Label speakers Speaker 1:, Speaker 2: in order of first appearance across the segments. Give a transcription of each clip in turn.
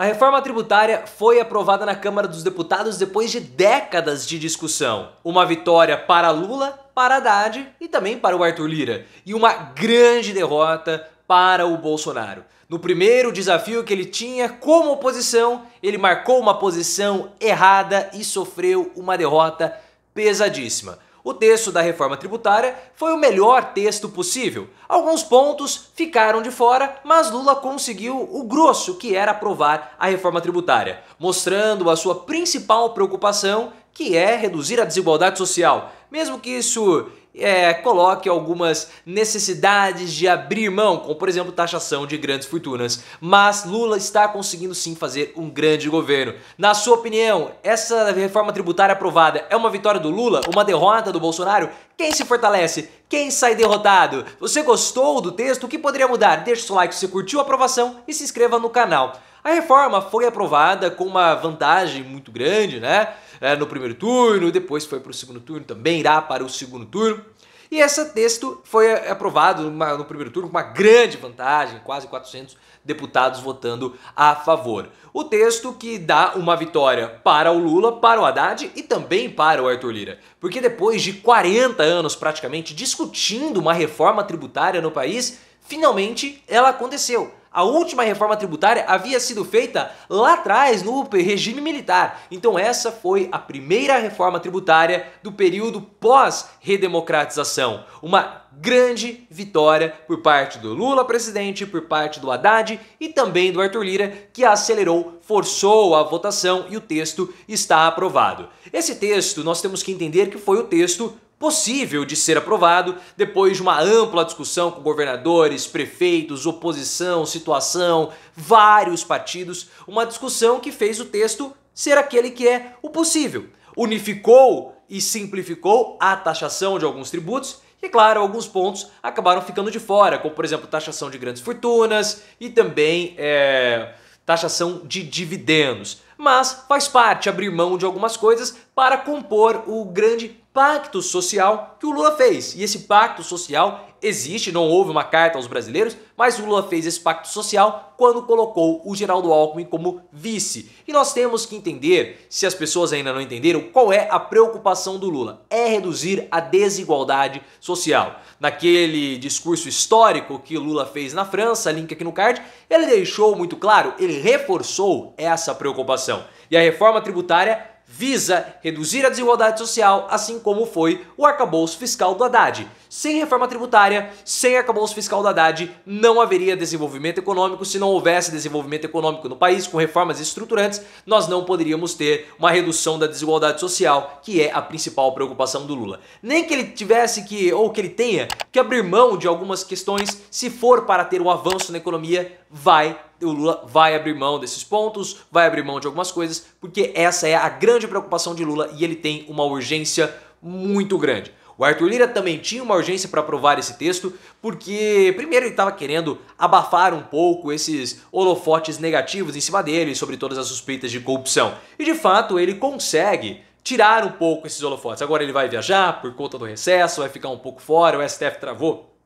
Speaker 1: A reforma tributária foi aprovada na Câmara dos Deputados depois de décadas de discussão. Uma vitória para Lula, para Haddad e também para o Arthur Lira. E uma grande derrota para o Bolsonaro. No primeiro desafio que ele tinha como oposição, ele marcou uma posição errada e sofreu uma derrota pesadíssima. O texto da reforma tributária foi o melhor texto possível. Alguns pontos ficaram de fora, mas Lula conseguiu o grosso que era aprovar a reforma tributária, mostrando a sua principal preocupação, que é reduzir a desigualdade social, mesmo que isso é, coloque algumas necessidades de abrir mão, como por exemplo taxação de grandes fortunas. Mas Lula está conseguindo sim fazer um grande governo. Na sua opinião, essa reforma tributária aprovada é uma vitória do Lula? Uma derrota do Bolsonaro? Quem se fortalece? Quem sai derrotado? Você gostou do texto? O que poderia mudar? Deixe seu like se curtiu a aprovação e se inscreva no canal. A reforma foi aprovada com uma vantagem muito grande, né? é, no primeiro turno, depois foi para o segundo turno, também irá para o segundo turno. E esse texto foi é, aprovado no primeiro turno com uma grande vantagem, quase 400 deputados votando a favor. O texto que dá uma vitória para o Lula, para o Haddad e também para o Arthur Lira. Porque depois de 40 anos praticamente discutindo uma reforma tributária no país, finalmente ela aconteceu. A última reforma tributária havia sido feita lá atrás, no regime militar. Então, essa foi a primeira reforma tributária do período pós-redemocratização. Uma grande vitória por parte do Lula presidente, por parte do Haddad e também do Arthur Lira, que acelerou, forçou a votação e o texto está aprovado. Esse texto nós temos que entender que foi o texto possível de ser aprovado depois de uma ampla discussão com governadores, prefeitos, oposição, situação, vários partidos, uma discussão que fez o texto ser aquele que é o possível. Unificou e simplificou a taxação de alguns tributos e, claro, alguns pontos acabaram ficando de fora, como, por exemplo, taxação de grandes fortunas e também. É taxação de dividendos. Mas faz parte abrir mão de algumas coisas para compor o grande pacto social que o Lula fez. E esse pacto social Existe, não houve uma carta aos brasileiros, mas Lula fez esse pacto social quando colocou o Geraldo Alckmin como vice. E nós temos que entender, se as pessoas ainda não entenderam, qual é a preocupação do Lula: é reduzir a desigualdade social. Naquele discurso histórico que Lula fez na França, link aqui no card, ele deixou muito claro, ele reforçou essa preocupação. E a reforma tributária visa reduzir a desigualdade social, assim como foi o arcabouço fiscal do Haddad. Sem reforma tributária, sem arcabouço fiscal do Haddad, não haveria desenvolvimento econômico. Se não houvesse desenvolvimento econômico no país, com reformas estruturantes, nós não poderíamos ter uma redução da desigualdade social, que é a principal preocupação do Lula. Nem que ele tivesse que, ou que ele tenha, que abrir mão de algumas questões, se for para ter um avanço na economia, vai o Lula vai abrir mão desses pontos, vai abrir mão de algumas coisas, porque essa é a grande preocupação de Lula e ele tem uma urgência muito grande. O Arthur Lira também tinha uma urgência para aprovar esse texto, porque primeiro ele estava querendo abafar um pouco esses holofotes negativos em cima dele sobre todas as suspeitas de corrupção. E de fato ele consegue tirar um pouco esses holofotes. Agora ele vai viajar por conta do recesso, vai ficar um pouco fora, o STF travou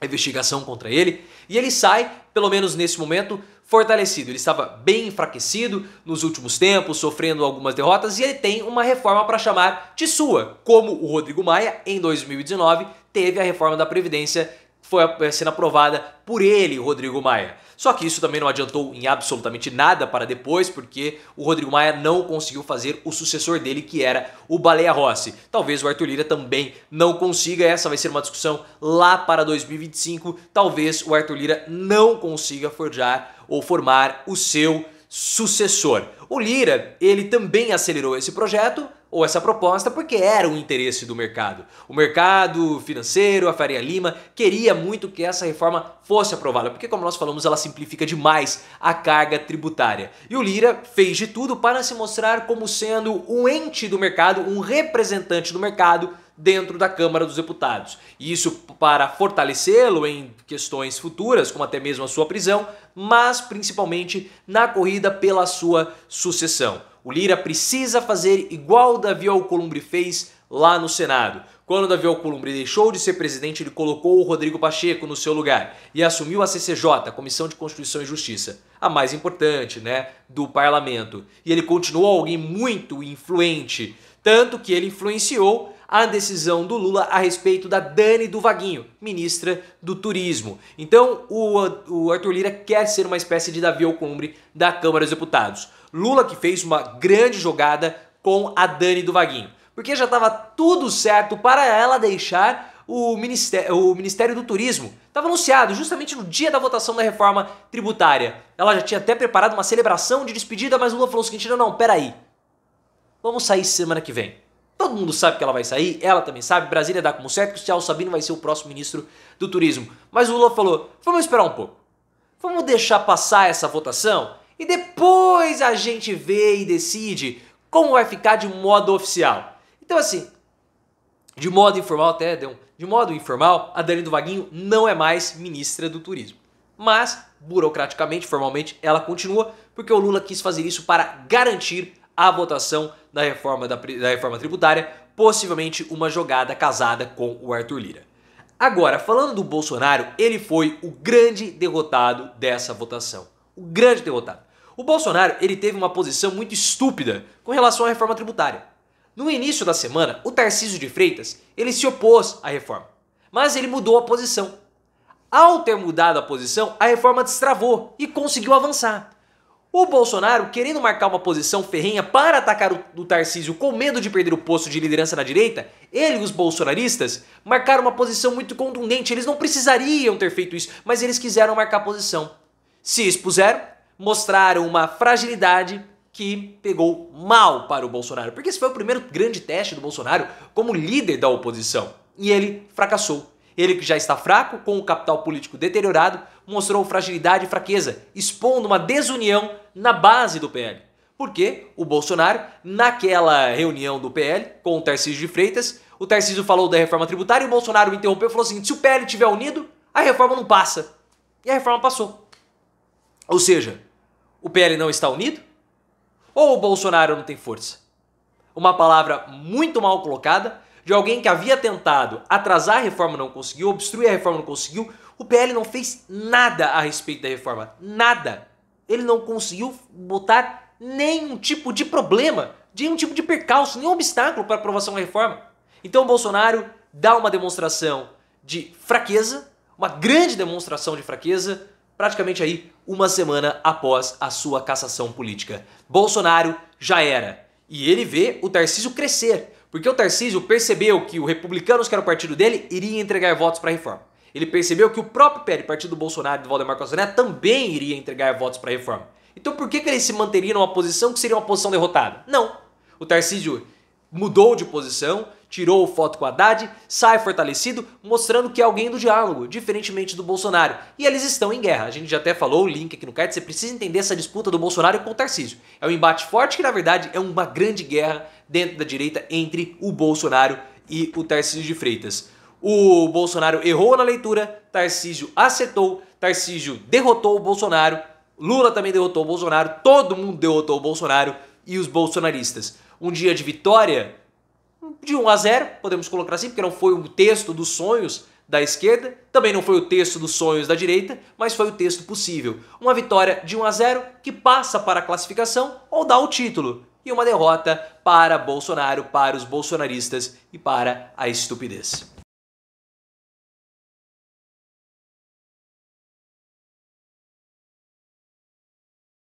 Speaker 1: a investigação contra ele e ele sai, pelo menos nesse momento, fortalecido. Ele estava bem enfraquecido nos últimos tempos, sofrendo algumas derrotas e ele tem uma reforma para chamar de sua, como o Rodrigo Maia em 2019 teve a reforma da previdência foi é, sendo aprovada por ele, Rodrigo Maia. Só que isso também não adiantou em absolutamente nada para depois, porque o Rodrigo Maia não conseguiu fazer o sucessor dele, que era o Baleia Rossi. Talvez o Arthur Lira também não consiga, essa vai ser uma discussão lá para 2025. Talvez o Arthur Lira não consiga forjar ou formar o seu sucessor. O Lira, ele também acelerou esse projeto, ou essa proposta porque era o interesse do mercado. O mercado financeiro, a Faria Lima, queria muito que essa reforma fosse aprovada, porque, como nós falamos, ela simplifica demais a carga tributária. E o Lira fez de tudo para se mostrar como sendo um ente do mercado, um representante do mercado dentro da Câmara dos Deputados. E isso para fortalecê-lo em questões futuras, como até mesmo a sua prisão, mas principalmente na corrida pela sua sucessão. O Lira precisa fazer igual Davi Alcolumbre fez lá no Senado. Quando Davi Alcolumbre deixou de ser presidente, ele colocou o Rodrigo Pacheco no seu lugar e assumiu a CCJ, a Comissão de Constituição e Justiça, a mais importante, né, do parlamento. E ele continuou alguém muito influente, tanto que ele influenciou a decisão do Lula a respeito da Dani do Vaguinho, ministra do Turismo. Então, o, o Arthur Lira quer ser uma espécie de Davi Alcumbre da Câmara dos Deputados. Lula que fez uma grande jogada com a Dani do Vaguinho, porque já estava tudo certo para ela deixar o Ministério, o Ministério do Turismo. Estava anunciado justamente no dia da votação da reforma tributária. Ela já tinha até preparado uma celebração de despedida, mas Lula falou o seguinte: não, não, peraí. Vamos sair semana que vem. Todo mundo sabe que ela vai sair, ela também sabe, Brasília dá como certo que o Thiago Sabino vai ser o próximo ministro do turismo. Mas o Lula falou: vamos esperar um pouco. Vamos deixar passar essa votação e depois a gente vê e decide como vai ficar de modo oficial. Então, assim, de modo informal, até deu um, de modo informal, a Dani do Vaguinho não é mais ministra do turismo. Mas, burocraticamente, formalmente, ela continua, porque o Lula quis fazer isso para garantir a votação da reforma, da, da reforma tributária, possivelmente uma jogada casada com o Arthur Lira. Agora, falando do Bolsonaro, ele foi o grande derrotado dessa votação. O grande derrotado. O Bolsonaro, ele teve uma posição muito estúpida com relação à reforma tributária. No início da semana, o Tarcísio de Freitas, ele se opôs à reforma, mas ele mudou a posição. Ao ter mudado a posição, a reforma destravou e conseguiu avançar. O Bolsonaro, querendo marcar uma posição ferrenha para atacar o, o Tarcísio com medo de perder o posto de liderança na direita, ele e os bolsonaristas marcaram uma posição muito contundente. Eles não precisariam ter feito isso, mas eles quiseram marcar posição. Se expuseram, mostraram uma fragilidade que pegou mal para o Bolsonaro. Porque esse foi o primeiro grande teste do Bolsonaro como líder da oposição. E ele fracassou. Ele que já está fraco, com o capital político deteriorado, mostrou fragilidade e fraqueza, expondo uma desunião na base do PL. Porque o Bolsonaro, naquela reunião do PL com o Tarcísio de Freitas, o Tarcísio falou da reforma tributária e o Bolsonaro interrompeu e falou assim: se o PL estiver unido, a reforma não passa. E a reforma passou. Ou seja, o PL não está unido ou o Bolsonaro não tem força? Uma palavra muito mal colocada de alguém que havia tentado atrasar a reforma não conseguiu, obstruir a reforma não conseguiu, o PL não fez nada a respeito da reforma. Nada. Ele não conseguiu botar nenhum tipo de problema, nenhum tipo de percalço, nenhum obstáculo para aprovação da reforma. Então o Bolsonaro dá uma demonstração de fraqueza, uma grande demonstração de fraqueza, praticamente aí uma semana após a sua cassação política. Bolsonaro já era. E ele vê o Tarcísio crescer. Porque o Tarcísio percebeu que o Republicanos, que era o partido dele, iria entregar votos para a reforma. Ele percebeu que o próprio PL, partido do Bolsonaro e do Valdemar Costa também iria entregar votos para a reforma. Então por que, que ele se manteria numa posição que seria uma posição derrotada? Não. O Tarcísio mudou de posição, tirou foto com Haddad, sai fortalecido, mostrando que é alguém do diálogo, diferentemente do Bolsonaro. E eles estão em guerra. A gente já até falou o link aqui no card, você precisa entender essa disputa do Bolsonaro com o Tarcísio. É um embate forte que, na verdade, é uma grande guerra dentro da direita entre o Bolsonaro e o Tarcísio de Freitas. O Bolsonaro errou na leitura, Tarcísio acertou, Tarcísio derrotou o Bolsonaro, Lula também derrotou o Bolsonaro, todo mundo derrotou o Bolsonaro e os bolsonaristas. Um dia de vitória de 1 a 0, podemos colocar assim, porque não foi o texto dos sonhos da esquerda, também não foi o texto dos sonhos da direita, mas foi o texto possível. Uma vitória de 1 a 0 que passa para a classificação ou dá o título, e uma derrota para Bolsonaro, para os bolsonaristas e para a estupidez.